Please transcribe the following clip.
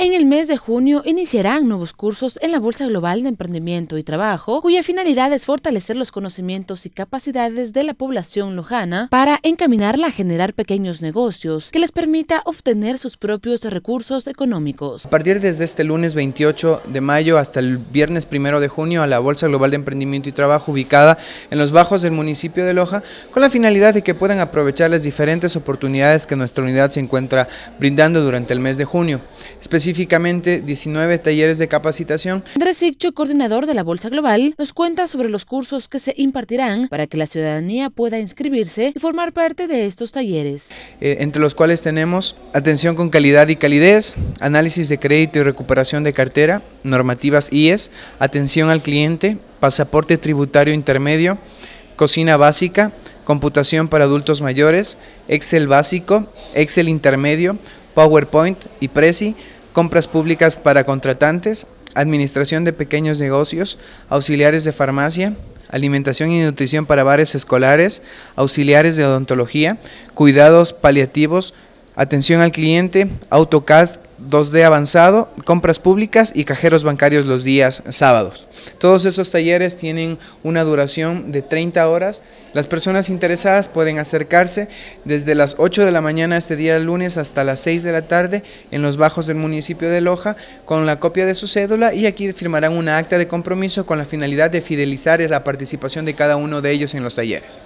En el mes de junio iniciarán nuevos cursos en la Bolsa Global de Emprendimiento y Trabajo, cuya finalidad es fortalecer los conocimientos y capacidades de la población lojana para encaminarla a generar pequeños negocios que les permita obtener sus propios recursos económicos. A partir desde este lunes 28 de mayo hasta el viernes 1 de junio a la Bolsa Global de Emprendimiento y Trabajo ubicada en los bajos del municipio de Loja, con la finalidad de que puedan aprovechar las diferentes oportunidades que nuestra unidad se encuentra brindando durante el mes de junio específicamente 19 talleres de capacitación. Andrés coordinador de la Bolsa Global, nos cuenta sobre los cursos que se impartirán para que la ciudadanía pueda inscribirse y formar parte de estos talleres. Eh, entre los cuales tenemos atención con calidad y calidez, análisis de crédito y recuperación de cartera, normativas IES, atención al cliente, pasaporte tributario intermedio, cocina básica, computación para adultos mayores, Excel básico, Excel intermedio, PowerPoint y Prezi, compras públicas para contratantes, administración de pequeños negocios, auxiliares de farmacia, alimentación y nutrición para bares escolares, auxiliares de odontología, cuidados paliativos, atención al cliente, AutoCAD 2D avanzado, compras públicas y cajeros bancarios los días sábados. Todos esos talleres tienen una duración de 30 horas. Las personas interesadas pueden acercarse desde las 8 de la mañana este día lunes hasta las 6 de la tarde en los bajos del municipio de Loja con la copia de su cédula y aquí firmarán una acta de compromiso con la finalidad de fidelizar la participación de cada uno de ellos en los talleres.